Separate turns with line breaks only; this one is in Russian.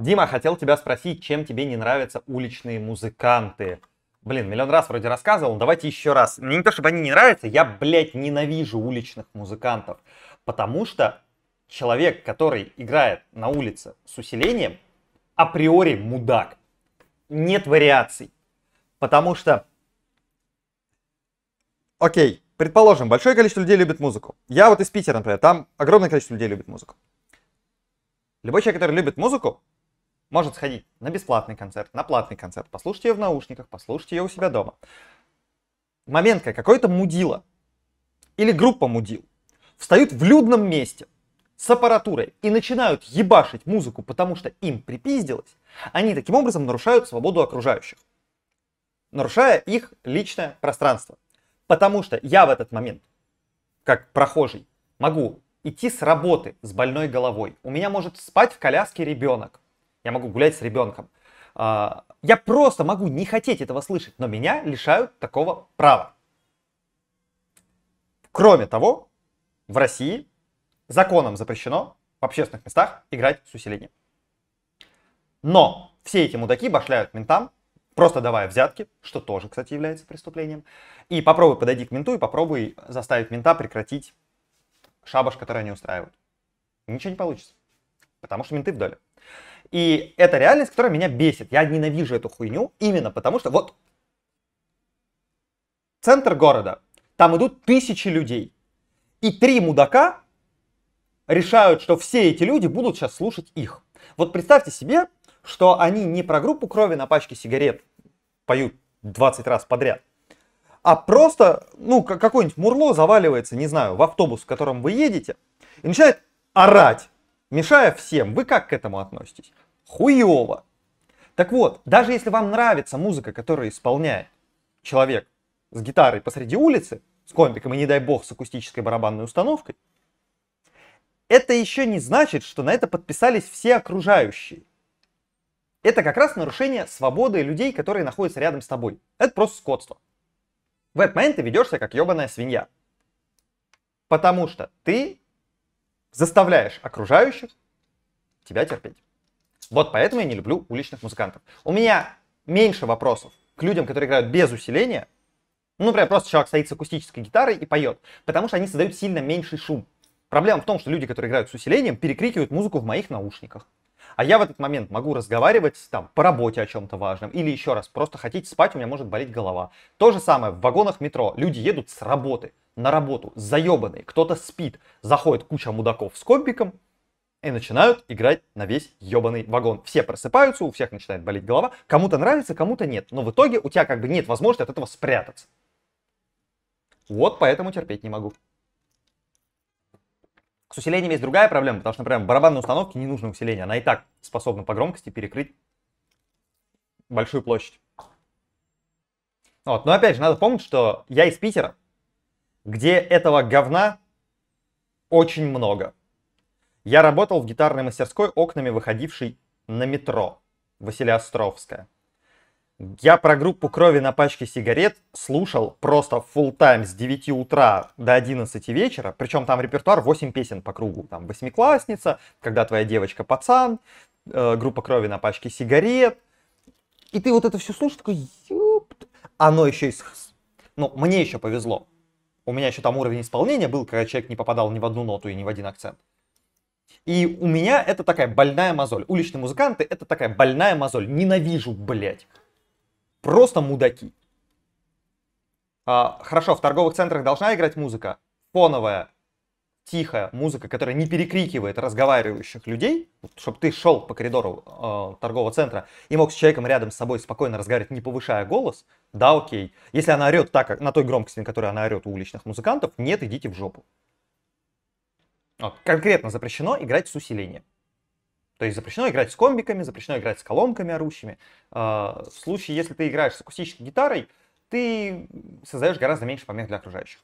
Дима, хотел тебя спросить, чем тебе не нравятся уличные музыканты? Блин, миллион раз вроде рассказывал, давайте еще раз. Мне не то, чтобы они не нравятся, я, блядь, ненавижу уличных музыкантов. Потому что человек, который играет на улице с усилением, априори мудак. Нет вариаций. Потому что... Окей, предположим, большое количество людей любит музыку. Я вот из Питера, например, там огромное количество людей любит музыку. Любой человек, который любит музыку, может сходить на бесплатный концерт, на платный концерт, послушать ее в наушниках, послушать ее у себя дома. Моментка, какой-то мудила или группа мудил встают в людном месте с аппаратурой и начинают ебашить музыку, потому что им припиздилось, они таким образом нарушают свободу окружающих, нарушая их личное пространство. Потому что я в этот момент, как прохожий, могу идти с работы с больной головой. У меня может спать в коляске ребенок я могу гулять с ребенком. А, я просто могу не хотеть этого слышать, но меня лишают такого права. Кроме того, в России законом запрещено в общественных местах играть с усилением. Но все эти мудаки башляют ментам, просто давая взятки, что тоже, кстати, является преступлением. И попробуй подойди к менту и попробуй заставить мента прекратить шабаш, который они устраивают. Ничего не получится, потому что менты в и это реальность, которая меня бесит. Я ненавижу эту хуйню именно потому, что вот центр города, там идут тысячи людей. И три мудака решают, что все эти люди будут сейчас слушать их. Вот представьте себе, что они не про группу крови на пачке сигарет поют 20 раз подряд, а просто, ну, какое-нибудь мурло заваливается, не знаю, в автобус, в котором вы едете, и начинает орать мешая всем, вы как к этому относитесь? Хуево. Так вот, даже если вам нравится музыка, которую исполняет человек с гитарой посреди улицы, с компиком и, не дай бог, с акустической барабанной установкой, это еще не значит, что на это подписались все окружающие. Это как раз нарушение свободы людей, которые находятся рядом с тобой. Это просто скотство. В этот момент ты ведешься как ебаная свинья. Потому что ты заставляешь окружающих тебя терпеть. Вот поэтому я не люблю уличных музыкантов. У меня меньше вопросов к людям, которые играют без усиления. Ну, например, просто человек стоит с акустической гитарой и поет, потому что они создают сильно меньший шум. Проблема в том, что люди, которые играют с усилением, перекрикивают музыку в моих наушниках. А я в этот момент могу разговаривать там по работе о чем-то важном. Или еще раз, просто хотите спать, у меня может болеть голова. То же самое в вагонах метро. Люди едут с работы на работу, заебанные, кто-то спит, заходит куча мудаков с комбиком и начинают играть на весь ебаный вагон. Все просыпаются, у всех начинает болеть голова, кому-то нравится, кому-то нет, но в итоге у тебя как бы нет возможности от этого спрятаться. Вот поэтому терпеть не могу. С усилением есть другая проблема, потому что, например, барабанной установке не нужно усиление, она и так способна по громкости перекрыть большую площадь. Вот. Но опять же, надо помнить, что я из Питера, где этого говна очень много. Я работал в гитарной мастерской, окнами выходившей на метро Василия Островская. Я про группу крови на пачке сигарет слушал просто full тайм с 9 утра до 11 вечера, причем там репертуар 8 песен по кругу. Там «Восьмиклассница», «Когда твоя девочка пацан», э, группа крови на пачке сигарет. И ты вот это все слушаешь, такой, ёпт. Оно еще и... Ну, мне еще повезло. У меня еще там уровень исполнения был, когда человек не попадал ни в одну ноту и ни в один акцент. И у меня это такая больная мозоль. Уличные музыканты это такая больная мозоль. Ненавижу, блядь. Просто мудаки. А, хорошо, в торговых центрах должна играть музыка. Фоновая, тихая музыка, которая не перекрикивает разговаривающих людей, чтобы ты шел по коридору э, торгового центра и мог с человеком рядом с собой спокойно разговаривать, не повышая голос, да, окей. Если она орет так, как на той громкости, на которой она орет у уличных музыкантов, нет, идите в жопу. Вот. Конкретно запрещено играть с усилением. То есть запрещено играть с комбиками, запрещено играть с колонками орущими. Э, в случае, если ты играешь с акустической гитарой, ты создаешь гораздо меньше помех для окружающих.